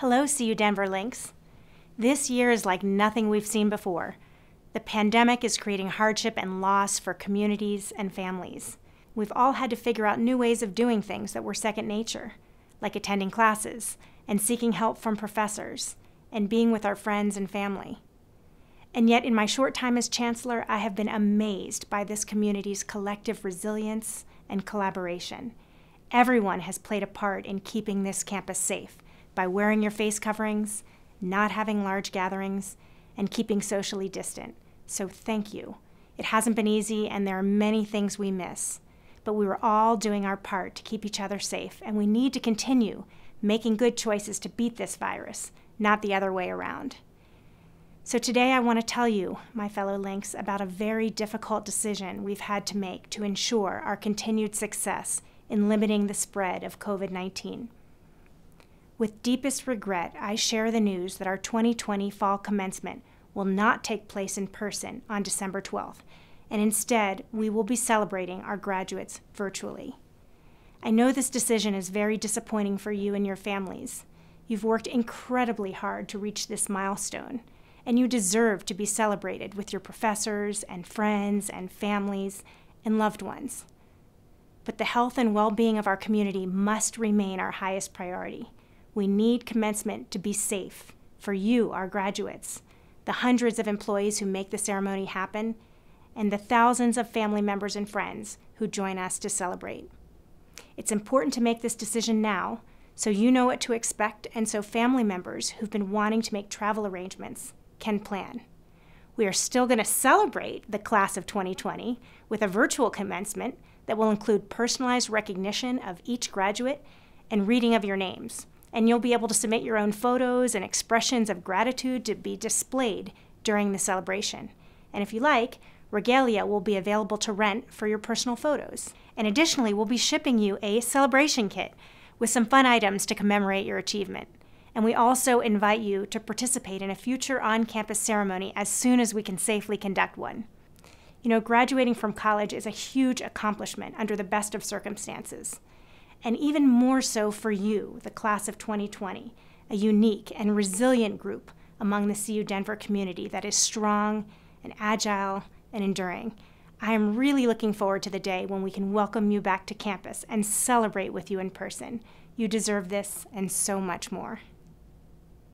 Hello, CU Denver Lynx. This year is like nothing we've seen before. The pandemic is creating hardship and loss for communities and families. We've all had to figure out new ways of doing things that were second nature, like attending classes and seeking help from professors and being with our friends and family. And yet, in my short time as chancellor, I have been amazed by this community's collective resilience and collaboration. Everyone has played a part in keeping this campus safe by wearing your face coverings, not having large gatherings, and keeping socially distant. So thank you. It hasn't been easy, and there are many things we miss. But we were all doing our part to keep each other safe, and we need to continue making good choices to beat this virus, not the other way around. So today I want to tell you, my fellow Lynx, about a very difficult decision we've had to make to ensure our continued success in limiting the spread of COVID 19. With deepest regret, I share the news that our 2020 fall commencement will not take place in person on December 12th, and instead, we will be celebrating our graduates virtually. I know this decision is very disappointing for you and your families. You've worked incredibly hard to reach this milestone, and you deserve to be celebrated with your professors and friends and families and loved ones. But the health and well being of our community must remain our highest priority. We need commencement to be safe for you, our graduates, the hundreds of employees who make the ceremony happen, and the thousands of family members and friends who join us to celebrate. It's important to make this decision now so you know what to expect and so family members who've been wanting to make travel arrangements can plan. We are still going to celebrate the class of 2020 with a virtual commencement that will include personalized recognition of each graduate and reading of your names and you'll be able to submit your own photos and expressions of gratitude to be displayed during the celebration. And if you like, Regalia will be available to rent for your personal photos. And additionally, we'll be shipping you a celebration kit with some fun items to commemorate your achievement. And we also invite you to participate in a future on campus ceremony as soon as we can safely conduct one. You know, graduating from college is a huge accomplishment under the best of circumstances and even more so for you, the class of 2020, a unique and resilient group among the CU Denver community that is strong and agile and enduring. I am really looking forward to the day when we can welcome you back to campus and celebrate with you in person. You deserve this and so much more.